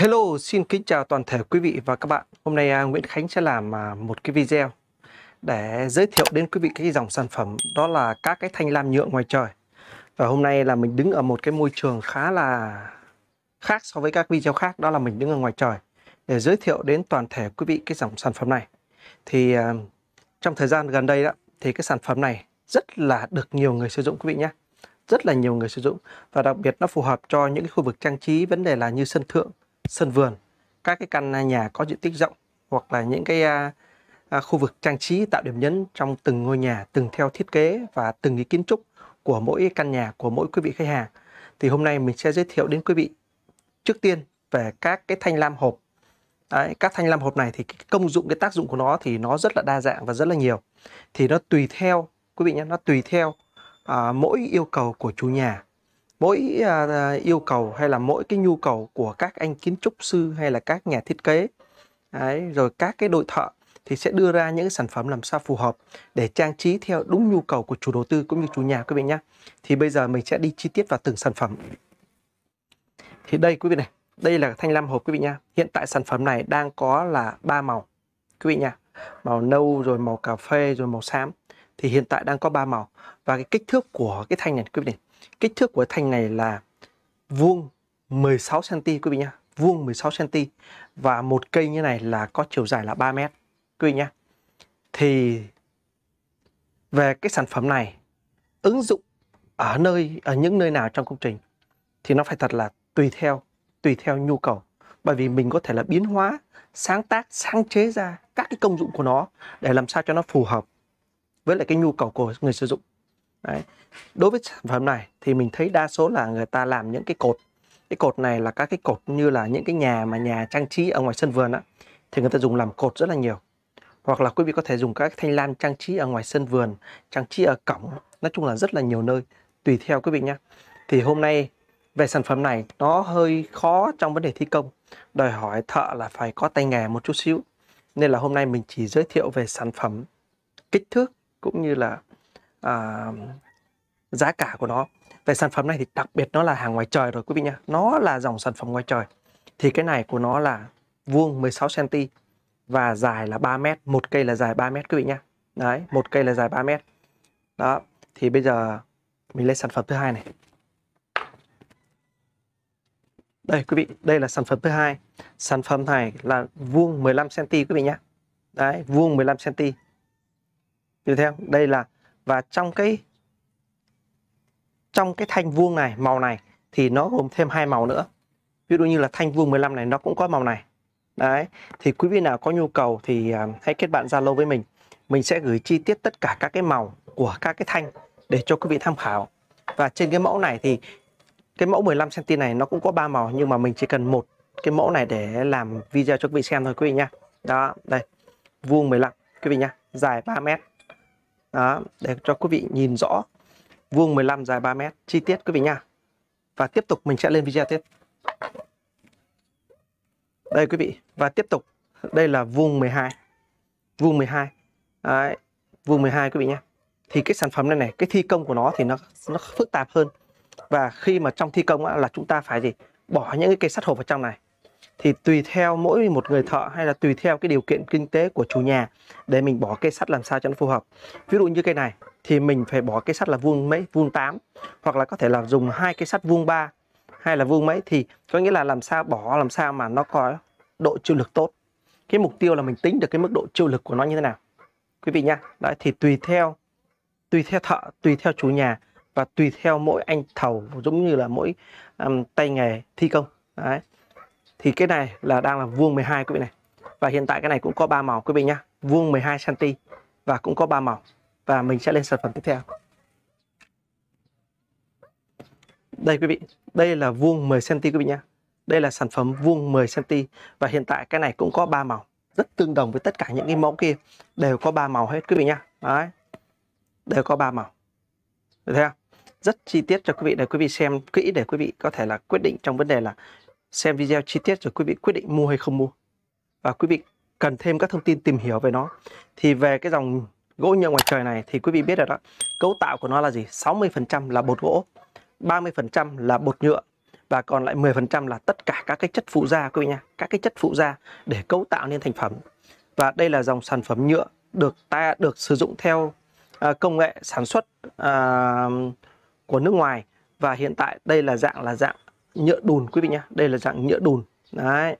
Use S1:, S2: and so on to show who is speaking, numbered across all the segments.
S1: Hello, xin kính chào toàn thể quý vị và các bạn. Hôm nay à, Nguyễn Khánh sẽ làm à, một cái video để giới thiệu đến quý vị cái dòng sản phẩm đó là các cái thanh lam nhựa ngoài trời. Và hôm nay là mình đứng ở một cái môi trường khá là khác so với các video khác đó là mình đứng ở ngoài trời để giới thiệu đến toàn thể quý vị cái dòng sản phẩm này. Thì à, trong thời gian gần đây đó thì cái sản phẩm này rất là được nhiều người sử dụng quý vị nhé rất là nhiều người sử dụng và đặc biệt nó phù hợp cho những cái khu vực trang trí vấn đề là như sân thượng sân vườn các cái căn nhà có diện tích rộng hoặc là những cái à, à, khu vực trang trí tạo điểm nhấn trong từng ngôi nhà từng theo thiết kế và từng ý kiến trúc của mỗi căn nhà của mỗi quý vị khách hàng thì hôm nay mình sẽ giới thiệu đến quý vị trước tiên về các cái thanh lam hộp Đấy, các thanh lam hộp này thì công dụng cái tác dụng của nó thì nó rất là đa dạng và rất là nhiều thì nó tùy theo quý vị nhé nó tùy theo à, mỗi yêu cầu của chủ nhà mỗi à, à, yêu cầu hay là mỗi cái nhu cầu của các anh kiến trúc sư hay là các nhà thiết kế Đấy, rồi các cái đội thợ thì sẽ đưa ra những sản phẩm làm sao phù hợp để trang trí theo đúng nhu cầu của chủ đầu tư cũng như chủ nhà quý vị nhé. Thì bây giờ mình sẽ đi chi tiết vào từng sản phẩm. Thì đây quý vị này, đây là thanh lam hộp quý vị nha. Hiện tại sản phẩm này đang có là ba màu quý vị nha. Màu nâu rồi màu cà phê rồi màu xám. Thì hiện tại đang có ba màu và cái kích thước của cái thanh này quý vị này kích thước của thanh này là vuông 16 cm quý vị nhá vuông 16 cm và một cây như này là có chiều dài là 3 mét quý vị nhá thì về cái sản phẩm này ứng dụng ở nơi ở những nơi nào trong công trình thì nó phải thật là tùy theo tùy theo nhu cầu bởi vì mình có thể là biến hóa sáng tác sáng chế ra các cái công dụng của nó để làm sao cho nó phù hợp với lại cái nhu cầu của người sử dụng Đấy. Đối với sản phẩm này thì mình thấy đa số là người ta làm những cái cột cái cột này là các cái cột như là những cái nhà mà nhà trang trí ở ngoài sân vườn á thì người ta dùng làm cột rất là nhiều hoặc là quý vị có thể dùng các thanh lan trang trí ở ngoài sân vườn trang trí ở cổng nói chung là rất là nhiều nơi tùy theo quý vị nhé thì hôm nay về sản phẩm này nó hơi khó trong vấn đề thi công đòi hỏi thợ là phải có tay nghề một chút xíu nên là hôm nay mình chỉ giới thiệu về sản phẩm kích thước cũng như là à, giá cả của nó về sản phẩm này thì đặc biệt nó là hàng ngoài trời rồi quý vị nha nó là dòng sản phẩm ngoài trời thì cái này của nó là vuông 16 cm và dài là 3 mét một cây là dài 3 mét quý vị nha đấy một cây là dài 3 mét đó thì bây giờ mình lấy sản phẩm thứ hai này đây quý vị đây là sản phẩm thứ hai sản phẩm này là vuông 15 cm quý vị nhé đấy vuông 15 cm tiếp theo đây là và trong cái trong cái thanh vuông này màu này thì nó gồm thêm hai màu nữa ví dụ như là thanh vuông 15 này nó cũng có màu này đấy thì quý vị nào có nhu cầu thì à, hãy kết bạn zalo với mình mình sẽ gửi chi tiết tất cả các cái màu của các cái thanh để cho quý vị tham khảo và trên cái mẫu này thì cái mẫu 15 cm này nó cũng có ba màu nhưng mà mình chỉ cần một cái mẫu này để làm video cho quý vị xem thôi quý vị nhá. Đó, đây. Vuông 15 quý vị nhá, dài 3 mét đó, để cho quý vị nhìn rõ vuông 15 dài 3 mét chi tiết quý vị nha và tiếp tục mình sẽ lên video tiếp đây quý vị và tiếp tục đây là vuông 12 vuông 12 Đấy, vuông 12 quý vị nha thì cái sản phẩm này này cái thi công của nó thì nó nó phức tạp hơn và khi mà trong thi công á, là chúng ta phải gì bỏ những cái cây sắt hộp vào trong này thì tùy theo mỗi một người thợ hay là tùy theo cái điều kiện kinh tế của chủ nhà để mình bỏ cây sắt làm sao cho nó phù hợp ví dụ như cây này thì mình phải bỏ cây sắt là vuông mấy vuông 8 hoặc là có thể là dùng hai cây sắt vuông 3 hay là vuông mấy thì có nghĩa là làm sao bỏ làm sao mà nó có độ chịu lực tốt cái mục tiêu là mình tính được cái mức độ chịu lực của nó như thế nào quý vị nhá đấy thì tùy theo tùy theo thợ tùy theo chủ nhà và tùy theo mỗi anh thầu giống như là mỗi um, tay nghề thi công đấy thì cái này là đang là vuông 12 quý vị này và hiện tại cái này cũng có ba màu quý vị nhá vuông 12 cm và cũng có ba màu và mình sẽ lên sản phẩm tiếp theo đây quý vị đây là vuông 10 cm quý vị nhá đây là sản phẩm vuông 10 cm và hiện tại cái này cũng có ba màu rất tương đồng với tất cả những cái mẫu kia đều có ba màu hết quý vị nhá đấy đều có ba màu được thấy không rất chi tiết cho quý vị để quý vị xem kỹ để quý vị có thể là quyết định trong vấn đề là xem video chi tiết rồi quý vị quyết định mua hay không mua và quý vị cần thêm các thông tin tìm hiểu về nó thì về cái dòng gỗ nhựa ngoài trời này thì quý vị biết rồi đó cấu tạo của nó là gì 60% là bột gỗ 30% là bột nhựa và còn lại 10% là tất cả các cái chất phụ gia quý vị nha các cái chất phụ gia để cấu tạo nên thành phẩm và đây là dòng sản phẩm nhựa được ta được sử dụng theo à, công nghệ sản xuất à, của nước ngoài và hiện tại đây là dạng là dạng nhựa đùn quý vị nhá đây là dạng nhựa đùn đấy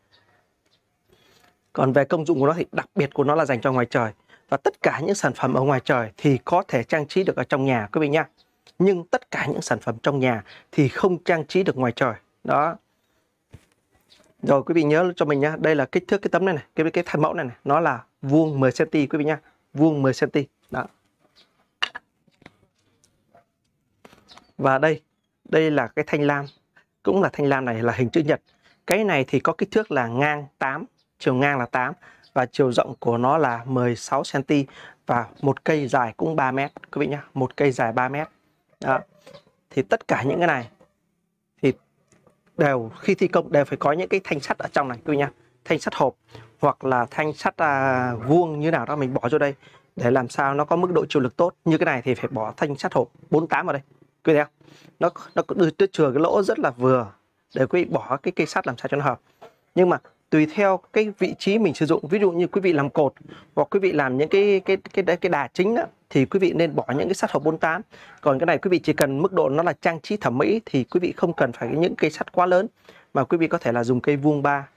S1: còn về công dụng của nó thì đặc biệt của nó là dành cho ngoài trời và tất cả những sản phẩm ở ngoài trời thì có thể trang trí được ở trong nhà quý vị nhá nhưng tất cả những sản phẩm trong nhà thì không trang trí được ngoài trời đó rồi quý vị nhớ cho mình nhá đây là kích thước cái tấm này này cái cái thành mẫu này này nó là vuông 10 cm quý vị nhá vuông 10 cm đó và đây đây là cái thanh lam cũng là thanh lam này là hình chữ nhật. Cái này thì có kích thước là ngang 8, chiều ngang là 8 và chiều rộng của nó là 16 cm và một cây dài cũng 3 mét quý vị nhá, một cây dài 3 mét Đó. Thì tất cả những cái này thì đều khi thi công đều phải có những cái thanh sắt ở trong này quý vị nhá, thanh sắt hộp hoặc là thanh sắt à, vuông như nào đó mình bỏ vô đây để làm sao nó có mức độ chịu lực tốt. Như cái này thì phải bỏ thanh sắt hộp 48 vào đây quý theo nó nó nó chừa cái lỗ rất là vừa để quý vị bỏ cái cây sắt làm sao cho nó hợp nhưng mà tùy theo cái vị trí mình sử dụng ví dụ như quý vị làm cột hoặc quý vị làm những cái cái cái cái, cái đà chính đó, thì quý vị nên bỏ những cái sắt hộp 48 còn cái này quý vị chỉ cần mức độ nó là trang trí thẩm mỹ thì quý vị không cần phải những cây sắt quá lớn mà quý vị có thể là dùng cây vuông 3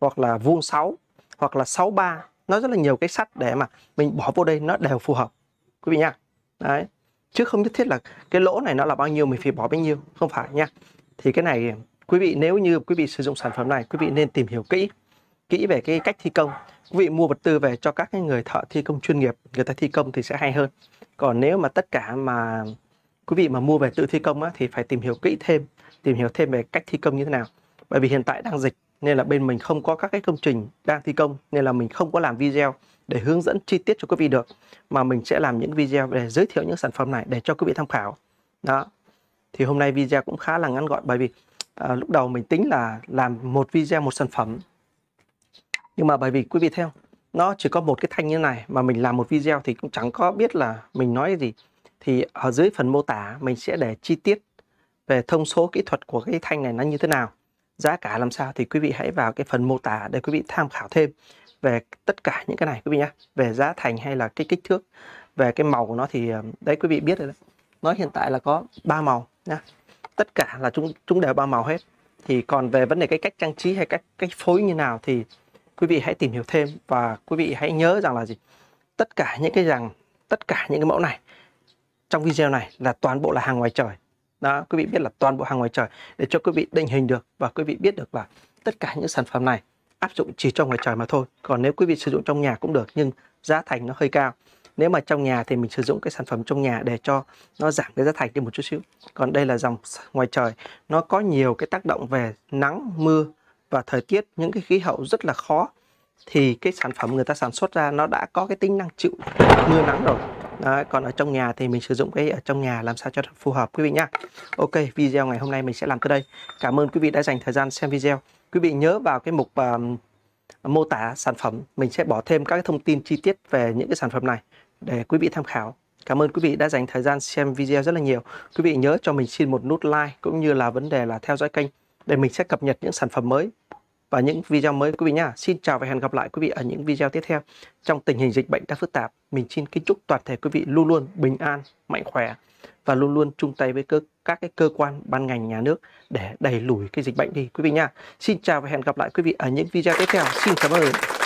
S1: hoặc là vuông 6 hoặc là 63 nó rất là nhiều cái sắt để mà mình bỏ vô đây nó đều phù hợp quý vị nha đấy chứ không nhất thiết là cái lỗ này nó là bao nhiêu mình phải bỏ bao nhiêu không phải nha thì cái này quý vị nếu như quý vị sử dụng sản phẩm này quý vị nên tìm hiểu kỹ kỹ về cái cách thi công quý vị mua vật tư về cho các cái người thợ thi công chuyên nghiệp người ta thi công thì sẽ hay hơn còn nếu mà tất cả mà quý vị mà mua về tự thi công á, thì phải tìm hiểu kỹ thêm tìm hiểu thêm về cách thi công như thế nào bởi vì hiện tại đang dịch nên là bên mình không có các cái công trình đang thi công nên là mình không có làm video để hướng dẫn chi tiết cho quý vị được mà mình sẽ làm những video để giới thiệu những sản phẩm này để cho quý vị tham khảo đó thì hôm nay video cũng khá là ngắn gọn bởi vì à, lúc đầu mình tính là làm một video một sản phẩm nhưng mà bởi vì quý vị theo, nó chỉ có một cái thanh như này mà mình làm một video thì cũng chẳng có biết là mình nói gì thì ở dưới phần mô tả mình sẽ để chi tiết về thông số kỹ thuật của cái thanh này nó như thế nào giá cả làm sao thì quý vị hãy vào cái phần mô tả để quý vị tham khảo thêm về tất cả những cái này quý vị nhá về giá thành hay là cái kích thước về cái màu của nó thì ờ, đấy quý vị biết rồi đấy nó hiện tại là có ba màu nhá tất cả là chúng chúng đều ba màu hết thì còn về vấn đề cái cách trang trí hay cách cách phối như nào thì quý vị hãy tìm hiểu thêm và quý vị hãy nhớ rằng là gì tất cả những cái rằng tất cả những cái mẫu này trong video này là toàn bộ là hàng ngoài trời đó quý vị biết là toàn bộ hàng ngoài trời để cho quý vị định hình được và quý vị biết được là tất cả những sản phẩm này áp dụng chỉ cho ngoài trời mà thôi còn nếu quý vị sử dụng trong nhà cũng được nhưng giá thành nó hơi cao nếu mà trong nhà thì mình sử dụng cái sản phẩm trong nhà để cho nó giảm cái giá thành đi một chút xíu còn đây là dòng ngoài trời nó có nhiều cái tác động về nắng mưa và thời tiết những cái khí hậu rất là khó thì cái sản phẩm người ta sản xuất ra nó đã có cái tính năng chịu mưa nắng rồi Đấy, còn ở trong nhà thì mình sử dụng cái ở trong nhà làm sao cho phù hợp quý vị nhá. Ok, video ngày hôm nay mình sẽ làm tới đây. Cảm ơn quý vị đã dành thời gian xem video. Quý vị nhớ vào cái mục uh, mô tả sản phẩm, mình sẽ bỏ thêm các thông tin chi tiết về những cái sản phẩm này để quý vị tham khảo. Cảm ơn quý vị đã dành thời gian xem video rất là nhiều. Quý vị nhớ cho mình xin một nút like cũng như là vấn đề là theo dõi kênh để mình sẽ cập nhật những sản phẩm mới và những video mới quý vị nha Xin chào và hẹn gặp lại quý vị ở những video tiếp theo. Trong tình hình dịch bệnh đang phức tạp, mình xin kính chúc toàn thể quý vị luôn luôn bình an, mạnh khỏe và luôn luôn chung tay với cơ, các cái cơ quan ban ngành nhà nước để đẩy lùi cái dịch bệnh đi quý vị nha. Xin chào và hẹn gặp lại quý vị ở những video tiếp theo. Xin cảm ơn.